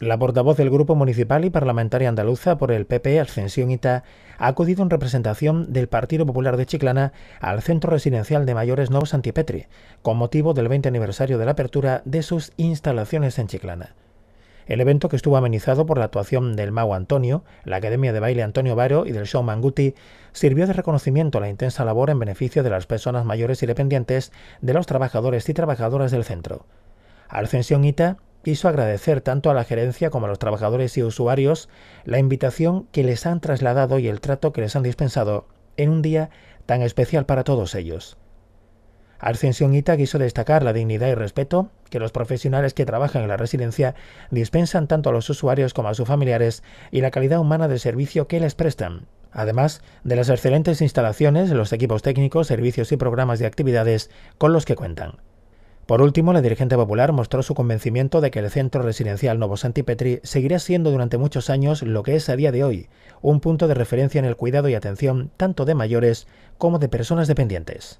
La portavoz del Grupo Municipal y Parlamentaria Andaluza por el PP, Ascensión Ita, ha acudido en representación del Partido Popular de Chiclana al Centro Residencial de Mayores Novos Santipetri, con motivo del 20 aniversario de la apertura de sus instalaciones en Chiclana. El evento, que estuvo amenizado por la actuación del mago Antonio, la Academia de Baile Antonio Varo y del show Manguti, sirvió de reconocimiento a la intensa labor en beneficio de las personas mayores y dependientes de los trabajadores y trabajadoras del centro. Ascensión Ita quiso agradecer tanto a la gerencia como a los trabajadores y usuarios la invitación que les han trasladado y el trato que les han dispensado en un día tan especial para todos ellos. Ascensión Ita quiso destacar la dignidad y respeto que los profesionales que trabajan en la residencia dispensan tanto a los usuarios como a sus familiares y la calidad humana del servicio que les prestan, además de las excelentes instalaciones, los equipos técnicos, servicios y programas de actividades con los que cuentan. Por último, la dirigente popular mostró su convencimiento de que el centro residencial Novo Santipetri seguirá siendo durante muchos años lo que es a día de hoy, un punto de referencia en el cuidado y atención tanto de mayores como de personas dependientes.